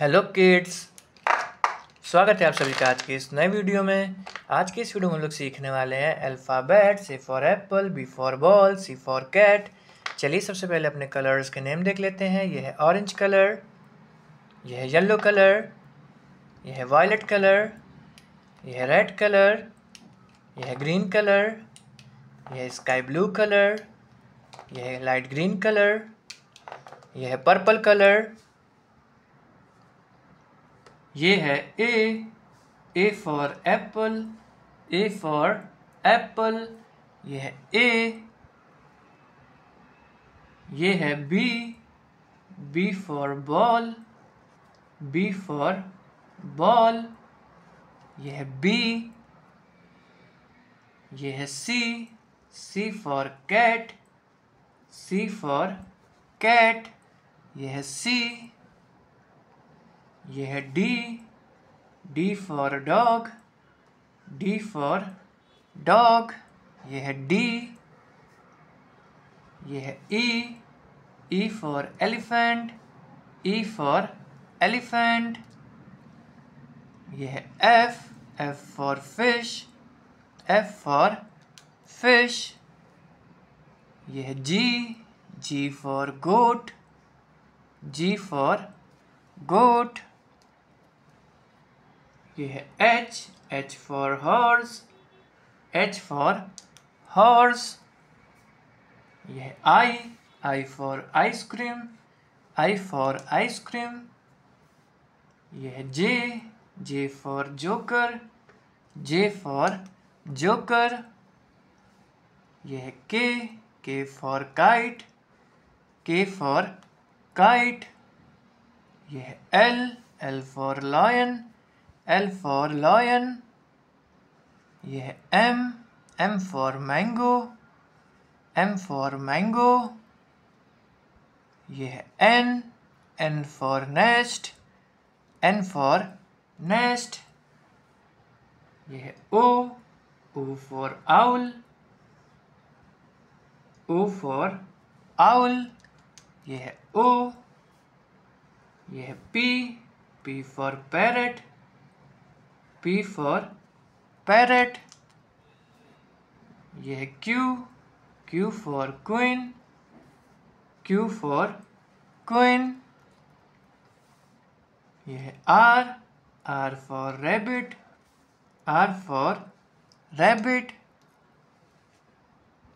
Hello kids स्वागत है आप सभी का आज के इस नए वीडियो में आज के इस वीडियो में हम लोग सीखने वाले हैं alphabet C for apple B for ball C for cat चलिए सबसे पहले अपने कलर्स के नेम देख लेते हैं यह है ऑरेंज कलर यह है येलो कलर यह है वायलेट कलर यह है रेड कलर यह है ग्रीन कलर यह है स्काई ब्लू कलर यह है लाइट ग्रीन कलर यह है पर्पल कलर ये है A A for apple A for apple ये है ए ये है B B for ball B for ball ये है बी ये है C C for cat C for cat ये है सी ये है D D for dog D for dog ये है डी ये है E E for elephant E for elephant ये है F F for fish F for fish ये है जी जी for goat ji for goat ये है H H for horse H for horse ये है I I for ice cream I for ice cream ये है J J for joker J for joker ये है K K for kite K for kite यह L L for lion L for lion M for mango M for mango N for nest N for nest O for owl O for owl O. P P for parrot P for parrot यह Q Q for queen Q for queen यह R R for rabbit R for rabbit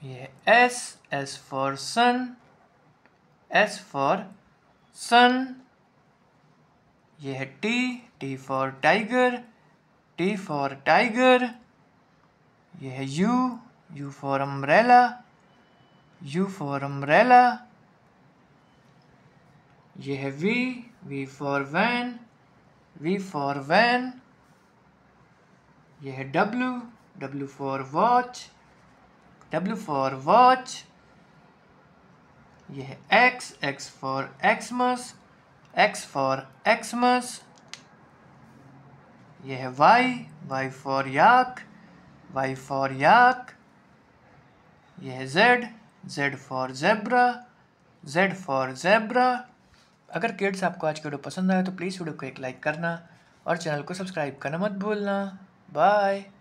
यह S S for sun S for sun यह T T for tiger T for tiger ये है U U for umbrella U for umbrella ये है V V for van V for van ये है W W for watch W for watch ये है X x for Xmas X for Xmas ये है Y Y for yak Y for yak ये है Z Z for zebra Z for zebra अगर kids आपको आज की वीडियो पसंद आया तो प्लीज़ वीडियो को एक लाइक करना और चैनल को सब्सक्राइब करना मत भूलना बाय